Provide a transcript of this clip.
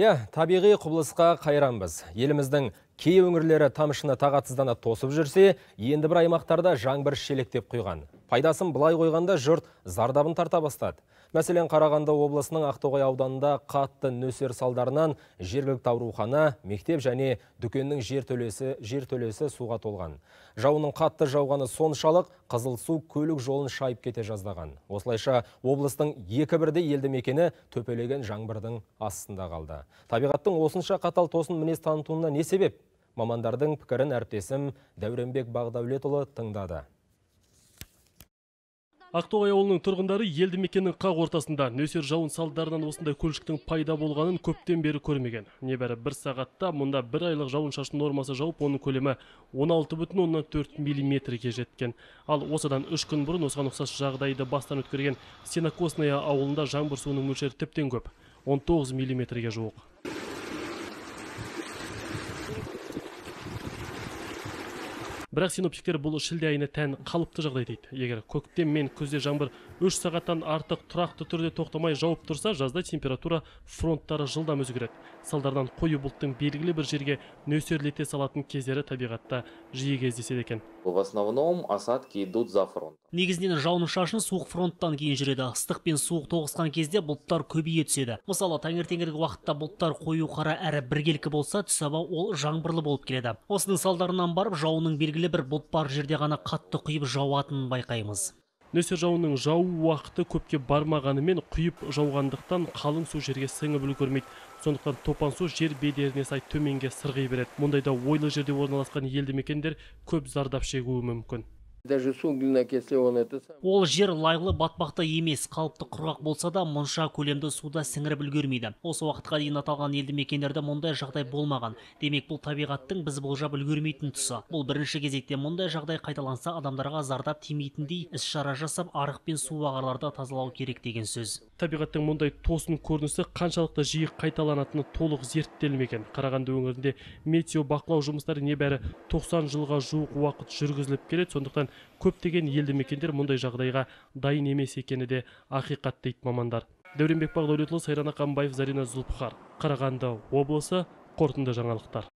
иә табиғи құбылысқа қайранбыз еліміздің кей өңірлері тамшыны тағатсыздана тосып жүрсе енді бір аймақтарда жаңбыр шелектеп құйған Пайдасын былай қойғанда жұрт зардабын тарта бастады. Мәселен, Қарағанды облысының Ақтоғай ауданында қатты нөсер салдарынан жергілікті аурухана, мектеп және дүкеннің жер төлесі, жер төлесі суға толған. Жауының қатты жауғаны соншалық қызыл су көлік жолын шайып кете жаздаған. Осылайша облыстың екі бірдей елді мекені төпелеген жаңбырдың астында қалды. Табиғаттың осынша қатал тосын мінез танытуына не себеп? Мамандардың пікірін әріптесім Дәуренбек Бағдәулетұлы тыңдады ақтоғай ауылының тұрғындары елді мекеннің қақ ортасында нөсер жауын салдарынан осындай көлшіктің пайда болғанын көптен бері көрмеген небәрі бір сағатта мұнда бір айлық жауын шашын нормасы жауып оның көлемі 16 бүтін оннан төрт миллиметрге жеткен ал осыдан үш күн бұрын осыған ұқсас жағдайды бастан өткерген сенокосная ауылында жаңбыр суының мөлшері тіптен көп 19 миллиметрге жуық бірақ синоптиктер бұл шілде айына тән қалыпты жағдай дейді егер көктем мен күзде жаңбыр үш сағаттан артық тұрақты түрде тоқтамай жауып тұрса жазда температура фронттары жылдам өзгереді салдарынан қою бұлттың белгілі бір жерге нөсерлете салатын кездері табиғатта жиі кездеседі екен В основном осадки идут за фронт. Негізінен жауын-шашын суық фронттан кейін жүреді. Ыстық пен суық тоғысқан кезде бұлттар көбейе түседі. Мысалы, таңертеңгілік уақытта бұлттар қою қара әрі біркелкі болса, түс ол жаңбырлы болып келеді. Осының салдарынан барып, жауының белгілі бір бұлт бар жерде ғана қатты құйып жауатынын байқаймыз. Нөсер жауынның жау уақыты көпке бармағанымен құйып жауғандықтан қалың су жерге сіңіп көрмейді сондықтан топан су жер бедеріне сай төменге сырғи береді мұндайда ойлы жерде орналасқан елді мекендер көп зардап шегуі мүмкін даже он это ол жер лайлы батпақта емес қалыпты құрғақ болса да мұнша көлемді суда сіңіріп үлгермейді осы уақытқа дейін аталған елді мекендерде мұндай жағдай болмаған демек бұл табиғаттың біз болжап үлгермейтін тұсы бұл бірінші кезекте мұндай жағдай қайталанса адамдарға зардап тимейтіндей іс шара жасап арық пен су ағарларды тазалау керек деген сөз табиғаттың мұндай тосын көрінісі қаншалықты жиі қайталанатыны толық зерттелмеген қарағанды өңірінде бақылау жұмыстары небәрі 90 жылға жуық уақыт жүргізіліп келеді сондықтан көптеген елді мекендер мұндай жағдайға дайын емес екені де ақиқат дейді мамандар дәуренбек бақдәулетұлы сайран ақанбаев зарина зұлпыхар қарағанды облысы қорытынды жаңалықтар